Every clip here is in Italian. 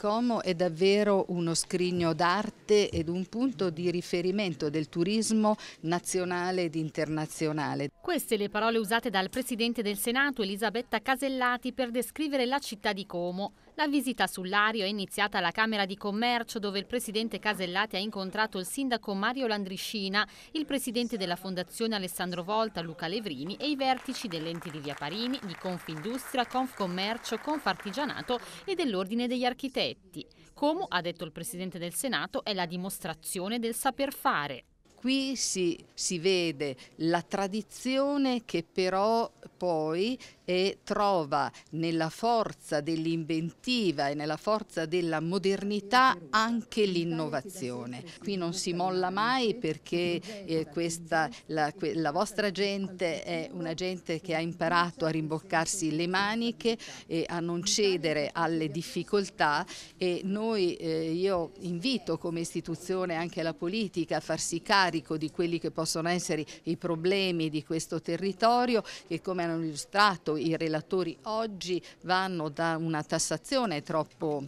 Como è davvero uno scrigno d'arte ed un punto di riferimento del turismo nazionale ed internazionale. Queste le parole usate dal Presidente del Senato Elisabetta Casellati per descrivere la città di Como. La visita sull'Ario è iniziata alla Camera di Commercio dove il Presidente Casellati ha incontrato il Sindaco Mario Landriscina, il Presidente della Fondazione Alessandro Volta, Luca Levrini e i vertici dell'ente di Via Parini, di Confindustria, Confcommercio, Confartigianato e dell'Ordine degli Architetti effetti, come ha detto il Presidente del Senato, è la dimostrazione del saper fare. Qui si, si vede la tradizione che però poi eh, trova nella forza dell'inventiva e nella forza della modernità anche l'innovazione. Qui non si molla mai perché eh, questa, la, la, vostra gente è una gente che ha imparato a rimboccarsi le maniche e a non cedere alle difficoltà e noi eh, io invito come istituzione anche la politica a farsi carico carico di quelli che possono essere i problemi di questo territorio che come hanno illustrato i relatori oggi vanno da una tassazione troppo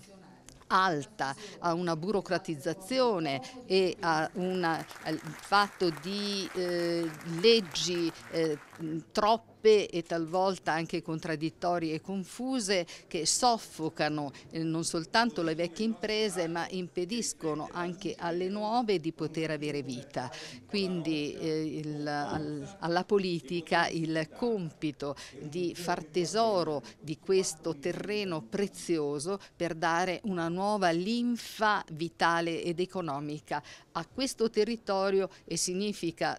alta, a una burocratizzazione e a un fatto di eh, leggi eh, troppo troppe e talvolta anche contraddittorie e confuse che soffocano eh, non soltanto le vecchie imprese ma impediscono anche alle nuove di poter avere vita. Quindi eh, il, al, alla politica il compito di far tesoro di questo terreno prezioso per dare una nuova linfa vitale ed economica a questo territorio e significa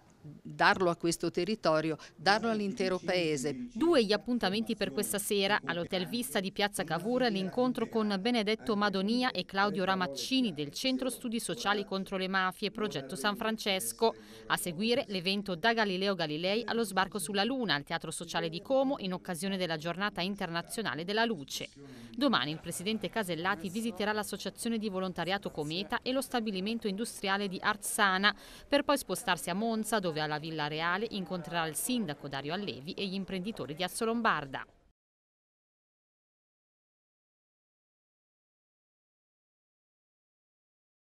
darlo a questo territorio, darlo all'intero paese. Due gli appuntamenti per questa sera all'Hotel Vista di Piazza Cavour l'incontro con Benedetto Madonia e Claudio Ramaccini del Centro Studi Sociali contro le Mafie Progetto San Francesco. A seguire l'evento da Galileo Galilei allo sbarco sulla Luna al Teatro Sociale di Como in occasione della giornata internazionale della luce. Domani il presidente Casellati visiterà l'associazione di volontariato Cometa e lo stabilimento industriale di Arzana per poi spostarsi a Monza dove alla Villa Reale incontrerà il sindaco Dario Allevi e gli imprenditori di Assolombarda.